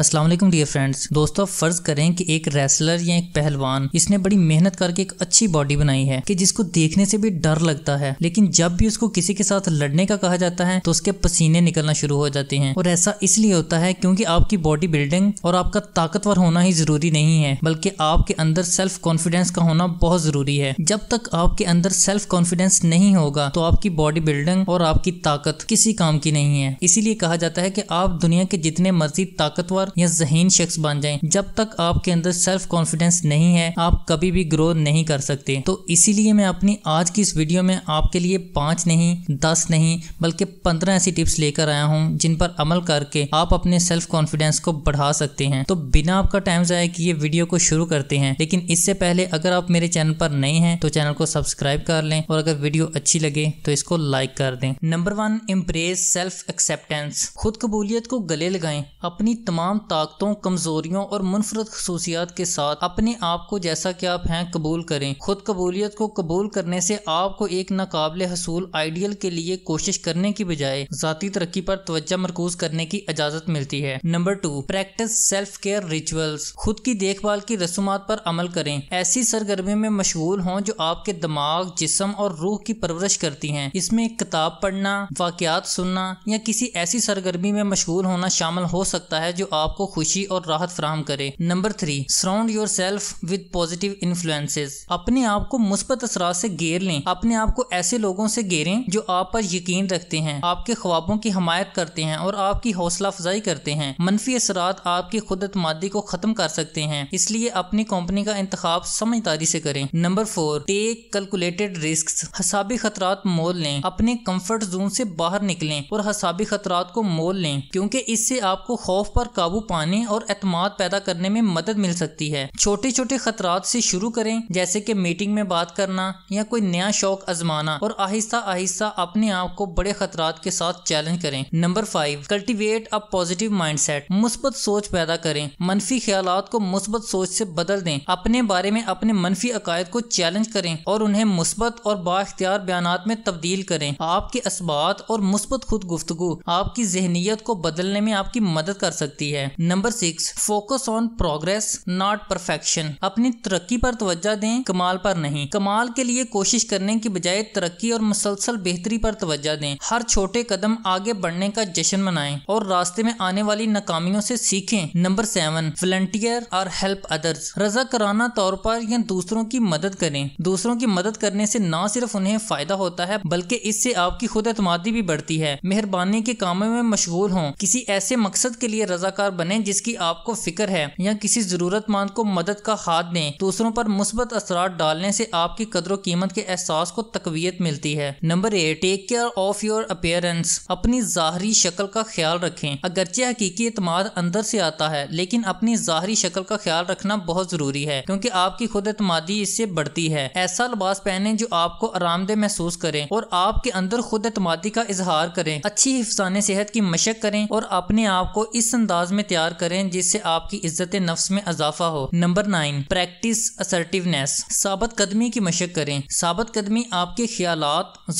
Aslam dear friends दोस्तों फर्ज करें कि एक रेसलर या एक पहलवान इसने बड़ी मेहनत करके एक अच्छी बॉडी बनाई है कि जिसको देखने से भी डर लगता है लेकिन जब भी उसको किसी के साथ लड़ने का कहा जाता है तो उसके पसीने निकलना शुरू हो जाते हैं और ऐसा इसलिए होता है क्योंकि आपकी बॉडी बिल्डिंग और आपका ताकतवर होना ही जरूरी नहीं है बल्कि आपके अंदर सेल्फ कॉन्फिडेंस का होना बहुत जरूरी है जब तक आपके अंदर सेल्फ कॉन्फिडेंस नहीं होगा तो आपकी बॉडी बिल्डिंग और आपकी ताकत किसी काम की नहीं है इसीलिए कहा जाता है कि आप दुनिया के जितने मर्जी ताकतवर ताकतवर या जहीन शख्स बन जाए जब तक आपके अंदर सेल्फ कॉन्फिडेंस नहीं है आप कभी भी ग्रो नहीं कर सकते तो इसीलिए मैं अपनी आज की इस वीडियो में आपके लिए पाँच नहीं दस नहीं बल्कि पंद्रह ऐसी टिप्स लेकर आया हूँ जिन पर अमल करके आप अपने सेल्फ कॉन्फिडेंस को बढ़ा सकते हैं तो बिना आपका टाइम जाए कि ये वीडियो को शुरू करते हैं लेकिन इससे पहले अगर आप मेरे चैनल पर नए हैं तो चैनल को सब्सक्राइब कर लें और अगर वीडियो अच्छी लगे तो इसको लाइक कर दें number one embrace self acceptance खुद कबूलियत को गले लगाएं अपनी तमाम तमाम ताकतों कमजोरियों और मुनफरद खसूसियात के साथ अपने आप को जैसा कि आप हैं कबूल करें खुद कबूलियत को कबूल करने से आपको एक नाकबले हसूल आइडियल के लिए कोशिश करने की बजाय ज़ाती तरक्की पर तोज्जा मरकूज करने की इजाज़त मिलती है number two practice self care rituals खुद की देखभाल की रसूमात पर अमल करें ऐसी सरगर्मियों में मशगूल हों जो आपके दिमाग जिसम और रूह की परवरिश करती हैं इसमें किताब पढ़ना वाकयात सुनना या किसी ऐसी सरगर्मी में मशगूल होना शामिल हो सकता है जो आप आपको खुशी और राहत फ्राहम करे number three surround yourself with positive influences अपने आप को मुस्बत असरा से घेर लें अपने आप को ऐसे लोगों से घेरें जो आप पर यकीन रखते हैं आपके ख्वाबों की हमायत करते हैं और आपकी हौसला अफजाई करते हैं मनफी असरात आपकी खुद अतमादी को खत्म कर सकते हैं इसलिए अपनी कंपनी का इंतखब समझदारी से करें number four take calculated risk हसाबी खतरा मोल लें अपने कम्फर्ट जोन से बाहर निकलें और हसाबी खतरा को मोल लें क्योंकि इससे आपको खौफ पर काबू काबू पाने और अतमाद पैदा करने में मदद मिल सकती है छोटे छोटे खतरात से शुरू करें जैसे कि मीटिंग में बात करना या कोई नया शौक आजमाना और आहिस्ता आहिस्ता अपने आप को बड़े खतरात के साथ चैलेंज करें number five cultivate a positive mindset मुस्बत सोच पैदा करें मनफी ख्याल को मुस्बत सोच से बदल दें अपने बारे में अपने मनफी अकायद को चैलेंज करें और उन्हें मुस्बत और बाख्तियार बयान में तब्दील करें आपके इस्बात और मुस्बत खुद गुफ्तु आपकी जहनीत को बदलने में आपकी मदद कर सकती है है number six focus on progress not perfection अपनी तरक्की पर तवज्जा दें कमाल पर नहीं कमाल के लिए कोशिश करने की बजाय तरक्की और मुसलसल बेहतरी पर तवज्जा दें हर छोटे कदम आगे बढ़ने का जश्न मनाएं और रास्ते में आने वाली नाकामियों से सीखें नंबर सेवन वॉलंटियर और हेल्प अदर्स रजा कराना तौर पर या दूसरों की मदद करें दूसरों की मदद करने से न सिर्फ उन्हें फायदा होता है बल्कि इससे आपकी खुद एतमादी भी बढ़ती है मेहरबानी के कामों में मशगूल हों किसी ऐसे मकसद के लिए रजाकार सलाहकार बने जिसकी आपको फिक्र है या किसी जरूरतमंद को मदद का हाथ दें दूसरों पर मुस्बत असर डालने से आपकी कदर कीमत के एहसास को तकवीत मिलती है number eight take care of your appearance अपनी ज़ाहरी शक्ल का ख्याल रखें अगरचे हकीकी अतमाद अंदर से आता है लेकिन अपनी ज़ाहरी शक्ल का ख्याल रखना बहुत ज़रूरी है क्योंकि आपकी खुद अतमादी इससे बढ़ती है ऐसा लिबास पहने जो आपको आरामदेह महसूस करें और आपके अंदर खुद अतमादी का इजहार करें अच्छी हिफसान सेहत की मशक करें और अपने आप को इस अंदाज में तैयार करें जिससे आपकी इज्जत नफ्स में इजाफा हो नंबर नाइन प्रैक्टिस असर्टिवनेस साबत कदमी की मशक करें साबत कदमी आपके ख्याल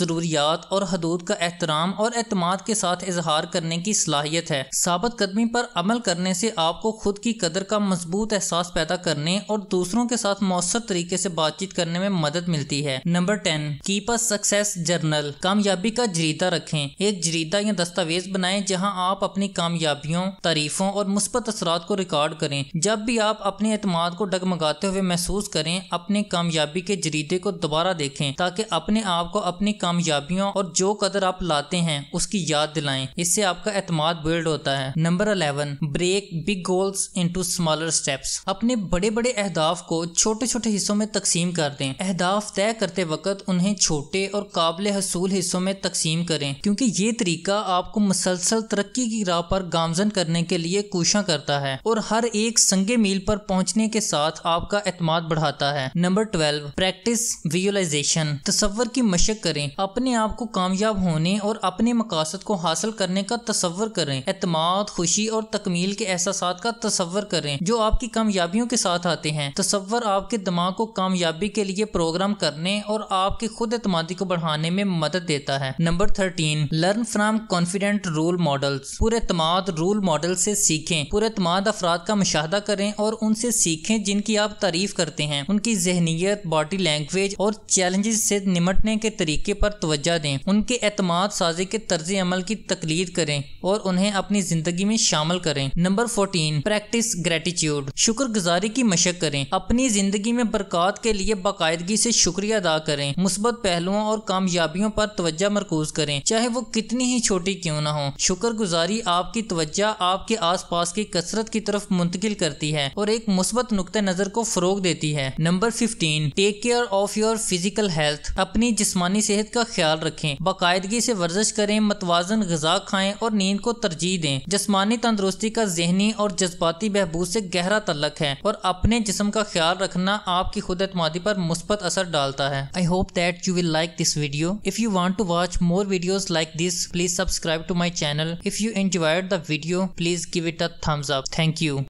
ज़रूरियात और हदूद का एहतराम और अतमाद के साथ इजहार करने की सलाहियत है साबत कदमी पर अमल करने से आपको खुद की कदर का मजबूत एहसास पैदा करने और दूसरों के साथ मौसर तरीके से बातचीत करने में मदद मिलती है number ten keep a success journal कामयाबी का जरीदा रखें एक जरीदा या दस्तावेज बनाएं जहां आप अपनी कामयाबियों तारीफों असरों और मुस्बत असरात को रिकॉर्ड करें जब भी आप अपने अतमाद को डगमगाते हुए महसूस करें अपने कामयाबी के जरीदे को दोबारा देखें ताकि अपने आप को अपनी कामयाबियों और जो कदर आप लाते हैं उसकी याद दिलाएं इससे आपका अतमाद बिल्ड होता है number eleven break big goals into smaller steps अपने बड़े बड़े अहदाफ को छोटे छोटे हिस्सों में तकसीम कर दें अहदाफ तय करते वक्त उन्हें छोटे और काबिल हसूल हिस्सों में तकसीम करें क्योंकि ये तरीका आपको मुसलसल तरक्की की राह पर गामजन करने के लिए लिए कोशां करता है और हर एक संगे मील पर पहुंचने के साथ आपका एतमाद बढ़ाता है नंबर ट्वेल्व प्रैक्टिस विजुअलाइजेशन तस्वर की मशक करें अपने आप को कामयाब होने और अपने मकासद को हासिल करने का तस्वर करें एतमाद खुशी और तकमील के एहसास का तस्वर करें जो आपकी कामयाबियों के साथ आते हैं तस्वर आपके दिमाग को कामयाबी के लिए प्रोग्राम करने और आपके खुद एतमादी को बढ़ाने में मदद देता है number thirteen learn from confident role models पूरे रोल मॉडल से सीखें पुरतमाद अफराद का मुशाह करें और उनसे सीखें जिनकी आप तारीफ करते हैं उनकी जहनीत बॉडी लैंग्वेज और चैलेंजेस से निमटने के तरीके पर तोज्जा दें उनके अतमाद साजी के तर्ज अमल की तकलीद करें और उन्हें अपनी जिंदगी में शामिल करें नंबर फोर्टीन प्रैक्टिस ग्रेटिट्यूड गुजारी की मशक करें अपनी जिंदगी में बरकत के लिए बाकायदगी से शुक्रिया अदा करें मुस्बत पहलुओं और कामयाबियों पर तवज्जा मरकूज करें चाहे वो कितनी ही छोटी क्यों ना हो शुक्रगुजारी आपकी तवज्जा आपके आसपास की कसरत की तरफ मुंतकिल करती है और एक मुस्बत नुक़ नज़र को फ़रोग देती है number fifteen take care of your physical health अपनी जिसमानी सेहत का ख्याल रखें बाकायदगी से वर्जिश करें मतवाजन गजा खाएं और नींद को तरजीह दें जिसमानी तंदरुस्ती का जहनी और जज्बाती बहबूद से गहरा तलक है और अपने जिसम का ख्याल रखना आपकी खुद एतमादी पर मुस्बत असर डालता है I hope that you will like this video if you want to watch more videos like this please subscribe to my channel if you enjoyed the video please give give it a thumbs up. Thank you.